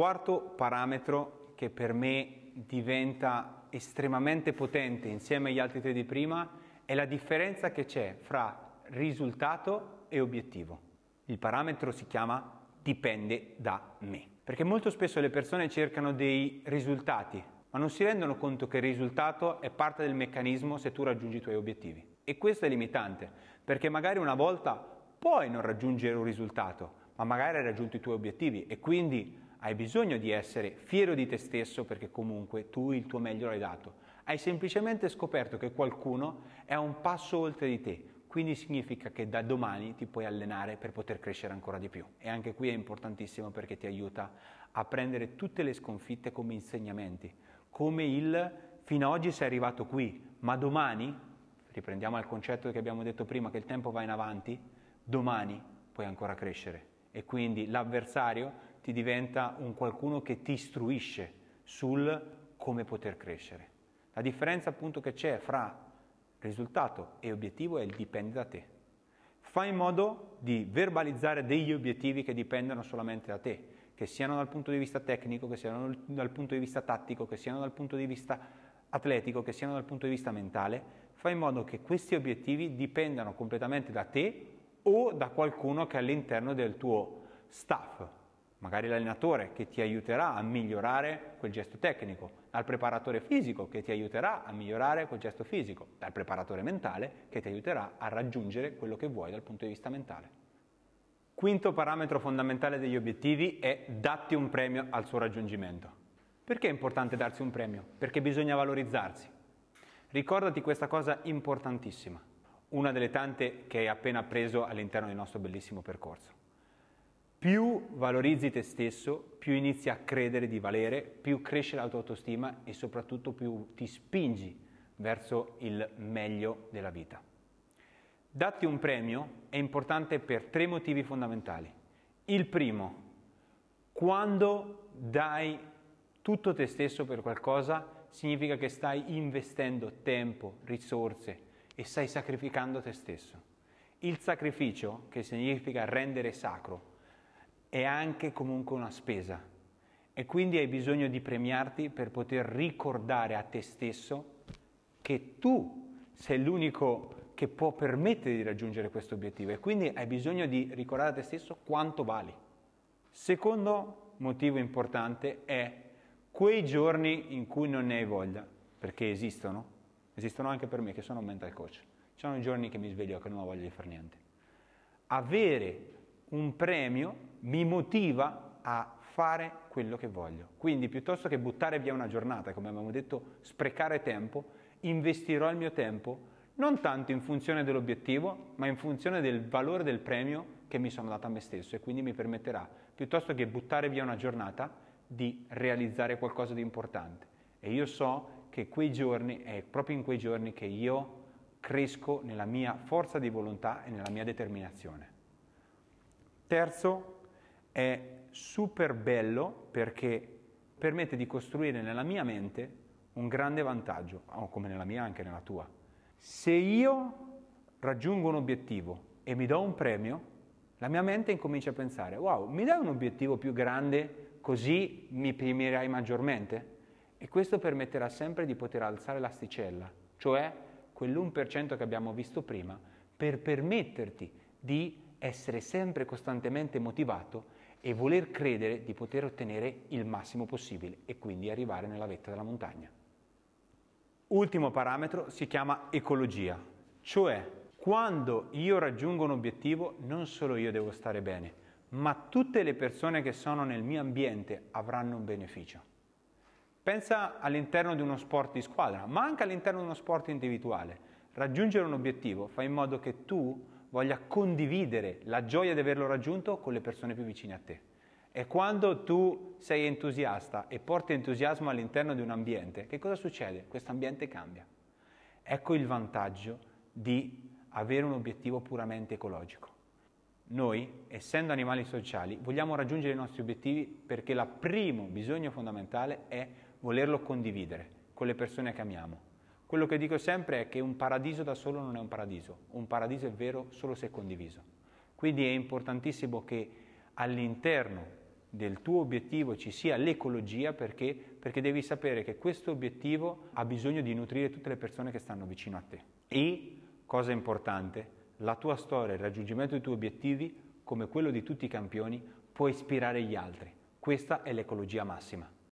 Quarto parametro che per me diventa estremamente potente insieme agli altri tre di prima è la differenza che c'è fra risultato e obiettivo. Il parametro si chiama dipende da me, perché molto spesso le persone cercano dei risultati, ma non si rendono conto che il risultato è parte del meccanismo se tu raggiungi i tuoi obiettivi. E questo è limitante, perché magari una volta puoi non raggiungere un risultato, ma magari hai raggiunto i tuoi obiettivi e quindi hai bisogno di essere fiero di te stesso perché comunque tu il tuo meglio l'hai dato. Hai semplicemente scoperto che qualcuno è un passo oltre di te, quindi significa che da domani ti puoi allenare per poter crescere ancora di più. E anche qui è importantissimo perché ti aiuta a prendere tutte le sconfitte come insegnamenti, come il fino ad oggi sei arrivato qui, ma domani, riprendiamo al concetto che abbiamo detto prima, che il tempo va in avanti, domani puoi ancora crescere. E quindi l'avversario ti diventa un qualcuno che ti istruisce sul come poter crescere. La differenza appunto che c'è fra risultato e obiettivo è il dipende da te. Fai in modo di verbalizzare degli obiettivi che dipendono solamente da te, che siano dal punto di vista tecnico, che siano dal punto di vista tattico, che siano dal punto di vista atletico, che siano dal punto di vista mentale, fai in modo che questi obiettivi dipendano completamente da te o da qualcuno che è all'interno del tuo staff, magari l'allenatore che ti aiuterà a migliorare quel gesto tecnico, dal preparatore fisico che ti aiuterà a migliorare quel gesto fisico, dal preparatore mentale che ti aiuterà a raggiungere quello che vuoi dal punto di vista mentale. Quinto parametro fondamentale degli obiettivi è datti un premio al suo raggiungimento. Perché è importante darsi un premio? Perché bisogna valorizzarsi. Ricordati questa cosa importantissima, una delle tante che hai appena appreso all'interno del nostro bellissimo percorso. Più valorizzi te stesso, più inizi a credere di valere, più cresce la tua autostima e soprattutto più ti spingi verso il meglio della vita. Datti un premio è importante per tre motivi fondamentali. Il primo, quando dai tutto te stesso per qualcosa, significa che stai investendo tempo, risorse e stai sacrificando te stesso. Il sacrificio, che significa rendere sacro, è anche comunque una spesa e quindi hai bisogno di premiarti per poter ricordare a te stesso che tu sei l'unico che può permettere di raggiungere questo obiettivo e quindi hai bisogno di ricordare a te stesso quanto vali. Secondo motivo importante è quei giorni in cui non ne hai voglia, perché esistono, esistono anche per me che sono un mental coach. Ci sono giorni che mi sveglio e che non ho voglia di fare niente. Avere un premio mi motiva a fare quello che voglio. Quindi piuttosto che buttare via una giornata, come abbiamo detto, sprecare tempo, investirò il mio tempo non tanto in funzione dell'obiettivo, ma in funzione del valore del premio che mi sono dato a me stesso e quindi mi permetterà, piuttosto che buttare via una giornata, di realizzare qualcosa di importante. E io so che quei giorni, è proprio in quei giorni che io cresco nella mia forza di volontà e nella mia determinazione. Terzo, è super bello perché permette di costruire nella mia mente un grande vantaggio, oh, come nella mia anche nella tua. Se io raggiungo un obiettivo e mi do un premio, la mia mente incomincia a pensare, wow, mi dai un obiettivo più grande così mi premierai maggiormente? E questo permetterà sempre di poter alzare l'asticella, cioè quell'1% che abbiamo visto prima, per permetterti di essere sempre costantemente motivato e voler credere di poter ottenere il massimo possibile e quindi arrivare nella vetta della montagna. Ultimo parametro si chiama ecologia, cioè quando io raggiungo un obiettivo non solo io devo stare bene, ma tutte le persone che sono nel mio ambiente avranno un beneficio. Pensa all'interno di uno sport di squadra, ma anche all'interno di uno sport individuale. Raggiungere un obiettivo fa in modo che tu voglia condividere la gioia di averlo raggiunto con le persone più vicine a te. E quando tu sei entusiasta e porti entusiasmo all'interno di un ambiente, che cosa succede? Questo ambiente cambia. Ecco il vantaggio di avere un obiettivo puramente ecologico. Noi, essendo animali sociali, vogliamo raggiungere i nostri obiettivi perché il primo bisogno fondamentale è volerlo condividere con le persone che amiamo. Quello che dico sempre è che un paradiso da solo non è un paradiso, un paradiso è vero solo se condiviso. Quindi è importantissimo che all'interno del tuo obiettivo ci sia l'ecologia perché? perché devi sapere che questo obiettivo ha bisogno di nutrire tutte le persone che stanno vicino a te. E, cosa importante, la tua storia, il raggiungimento dei tuoi obiettivi, come quello di tutti i campioni, può ispirare gli altri. Questa è l'ecologia massima.